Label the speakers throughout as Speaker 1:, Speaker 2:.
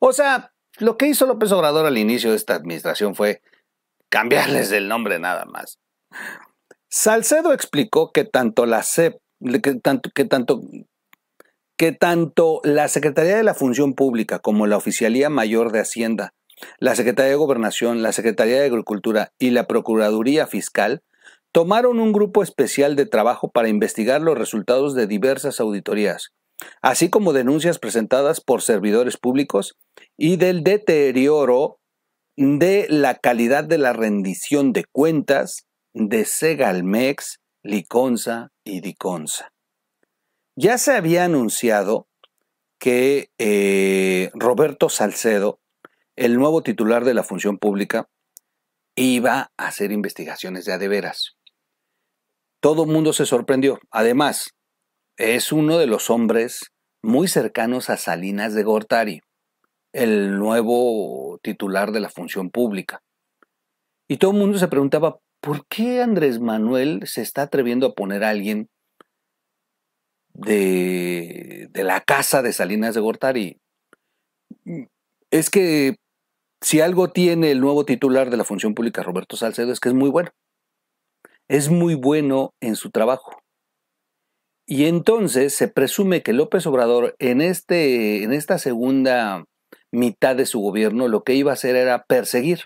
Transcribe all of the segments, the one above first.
Speaker 1: O sea, lo que hizo López Obrador al inicio de esta administración fue cambiarles el nombre nada más. Salcedo explicó que tanto la CEP, tanto, tanto, que tanto la Secretaría de la Función Pública como la Oficialía Mayor de Hacienda, la Secretaría de Gobernación, la Secretaría de Agricultura y la Procuraduría Fiscal tomaron un grupo especial de trabajo para investigar los resultados de diversas auditorías, así como denuncias presentadas por servidores públicos y del deterioro de la calidad de la rendición de cuentas de Segalmex, Liconza y Diconza. Ya se había anunciado que eh, Roberto Salcedo, el nuevo titular de la función pública, iba a hacer investigaciones de adeveras. Todo el mundo se sorprendió. Además, es uno de los hombres muy cercanos a Salinas de Gortari, el nuevo titular de la función pública. Y todo el mundo se preguntaba, ¿por qué Andrés Manuel se está atreviendo a poner a alguien de, de la casa de Salinas de Gortari? Es que si algo tiene el nuevo titular de la función pública, Roberto Salcedo, es que es muy bueno. Es muy bueno en su trabajo. Y entonces se presume que López Obrador en, este, en esta segunda mitad de su gobierno lo que iba a hacer era perseguir,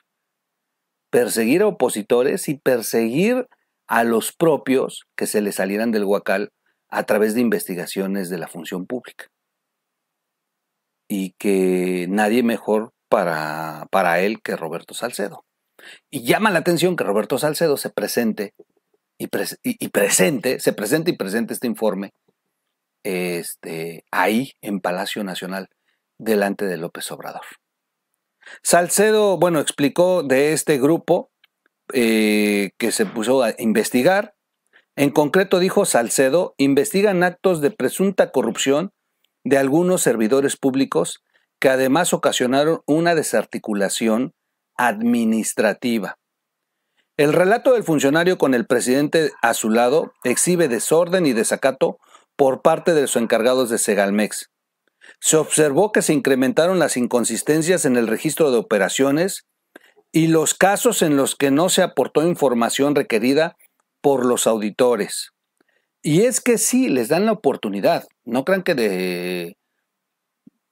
Speaker 1: perseguir a opositores y perseguir a los propios que se le salieran del huacal a través de investigaciones de la función pública. Y que nadie mejor para, para él que Roberto Salcedo. Y llama la atención que Roberto Salcedo se presente y, presente, se presenta y presente este informe este, ahí en Palacio Nacional, delante de López Obrador. Salcedo, bueno, explicó de este grupo eh, que se puso a investigar. En concreto, dijo Salcedo, investigan actos de presunta corrupción de algunos servidores públicos que además ocasionaron una desarticulación administrativa. El relato del funcionario con el presidente a su lado exhibe desorden y desacato por parte de los encargados de Segalmex. Se observó que se incrementaron las inconsistencias en el registro de operaciones y los casos en los que no se aportó información requerida por los auditores. Y es que sí, les dan la oportunidad. No crean que de,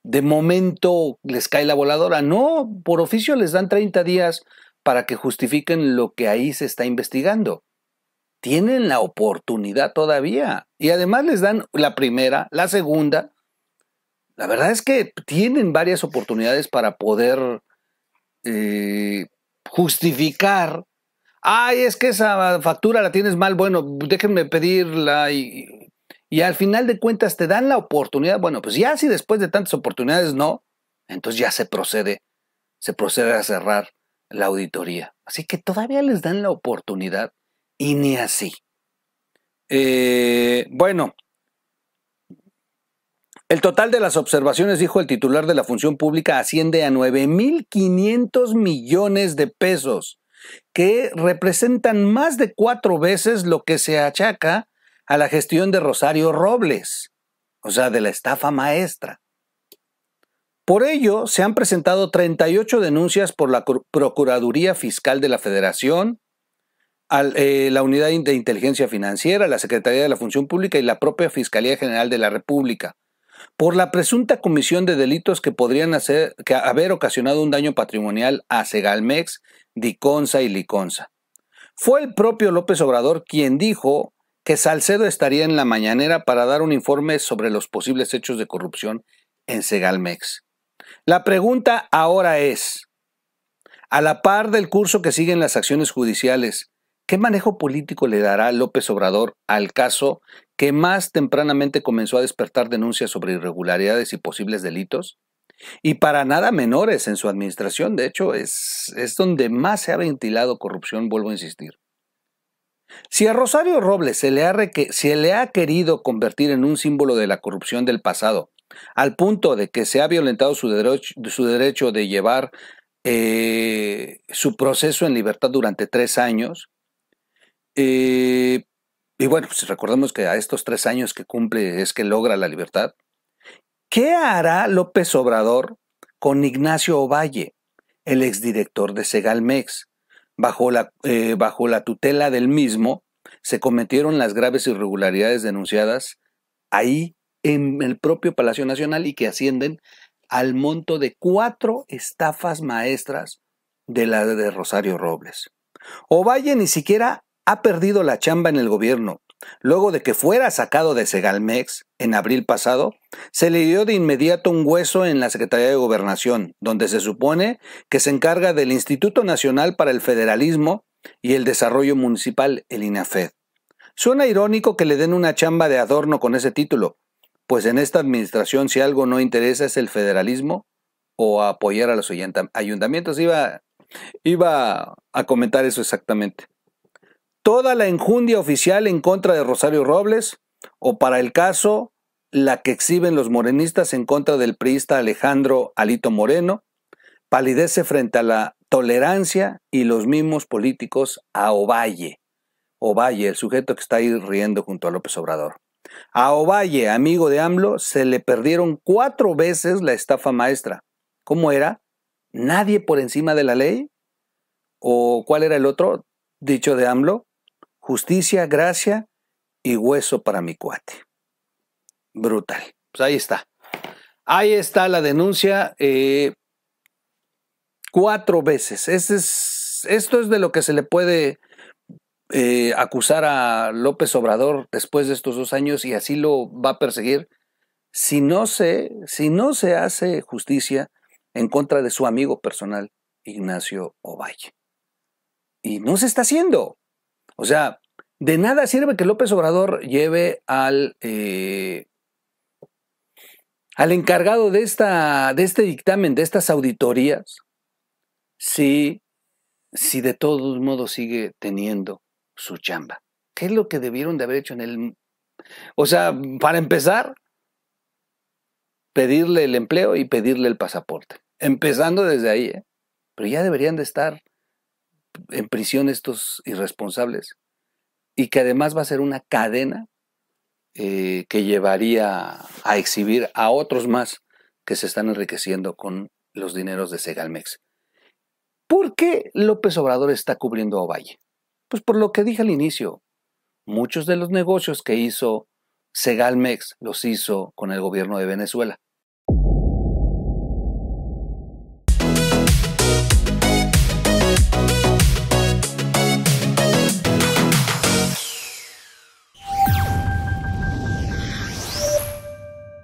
Speaker 1: de momento les cae la voladora. No, por oficio les dan 30 días para que justifiquen lo que ahí se está investigando. Tienen la oportunidad todavía. Y además les dan la primera, la segunda. La verdad es que tienen varias oportunidades para poder eh, justificar. Ay, es que esa factura la tienes mal. Bueno, déjenme pedirla y, y al final de cuentas te dan la oportunidad. Bueno, pues ya si después de tantas oportunidades no, entonces ya se procede, se procede a cerrar la auditoría. Así que todavía les dan la oportunidad y ni así. Eh, bueno, el total de las observaciones, dijo el titular de la función pública, asciende a 9.500 millones de pesos, que representan más de cuatro veces lo que se achaca a la gestión de Rosario Robles, o sea, de la estafa maestra. Por ello, se han presentado 38 denuncias por la Procuraduría Fiscal de la Federación, eh, la Unidad de Inteligencia Financiera, la Secretaría de la Función Pública y la propia Fiscalía General de la República por la presunta comisión de delitos que podrían haber ocasionado un daño patrimonial a Segalmex, Diconsa y Liconsa. Fue el propio López Obrador quien dijo que Salcedo estaría en la mañanera para dar un informe sobre los posibles hechos de corrupción en Segalmex. La pregunta ahora es, a la par del curso que siguen las acciones judiciales, ¿qué manejo político le dará López Obrador al caso que más tempranamente comenzó a despertar denuncias sobre irregularidades y posibles delitos? Y para nada menores en su administración, de hecho, es, donde más se ha ventilado corrupción, vuelvo a insistir. Si a Rosario Robles se le, ha se le ha querido convertir en un símbolo de la corrupción del pasado al punto de que se ha violentado su derecho, su derecho de llevar eh, su proceso en libertad durante tres años. Eh, y bueno, pues, recordemos que a estos tres años que cumple es que logra la libertad. ¿Qué hará López Obrador con Ignacio Ovalle, el exdirector de Segalmex? Bajo la, eh, bajo la tutela del mismo, se cometieron las graves irregularidades denunciadas ahí en el propio Palacio Nacional y que ascienden al monto de cuatro estafas maestras de la de Rosario Robles. Ovalle ni siquiera ha perdido la chamba en el gobierno. Luego de que fuera sacado de Segalmex en abril pasado, se le dio de inmediato un hueso en la Secretaría de Gobernación, donde se supone que se encarga del Instituto Nacional para el Federalismo y el Desarrollo Municipal, el INAFED. Suena irónico que le den una chamba de adorno con ese título, pues en esta administración, si algo no interesa es el federalismo o apoyar a los ayuntamientos. Iba, iba a comentar eso exactamente. Toda la enjundia oficial en contra de Rosario Robles, o para el caso, la que exhiben los morenistas en contra del priista Alejandro Alito Moreno, palidece frente a la tolerancia y los mismos políticos a Ovalle. Ovalle, el sujeto que está ahí riendo junto a López Obrador. A Ovalle, amigo de AMLO, se le perdieron cuatro veces la estafa maestra. ¿Cómo era? ¿Nadie por encima de la ley? ¿O cuál era el otro dicho de AMLO? Justicia, gracia y hueso para mi cuate. Brutal. Pues ahí está. Ahí está la denuncia. Eh, cuatro veces. es, esto es de lo que se le puede eh, acusar a López Obrador después de estos dos años y así lo va a perseguir, si no se, si no se hace justicia en contra de su amigo personal, Ignacio Ovalle. Y no se está haciendo. O sea, de nada sirve que López Obrador lleve al, eh, al encargado de, esta, de este dictamen, de estas auditorías, si, si de todos modos sigue teniendo su chamba. ¿Qué es lo que debieron de haber hecho en el... O sea, para empezar, pedirle el empleo y pedirle el pasaporte. Empezando desde ahí, ¿eh? pero ya deberían de estar en prisión estos irresponsables y que además va a ser una cadena eh, que llevaría a exhibir a otros más que se están enriqueciendo con los dineros de Segalmex. ¿Por qué López Obrador está cubriendo a Ovalle? Pues por lo que dije al inicio, muchos de los negocios que hizo Segalmex los hizo con el gobierno de Venezuela.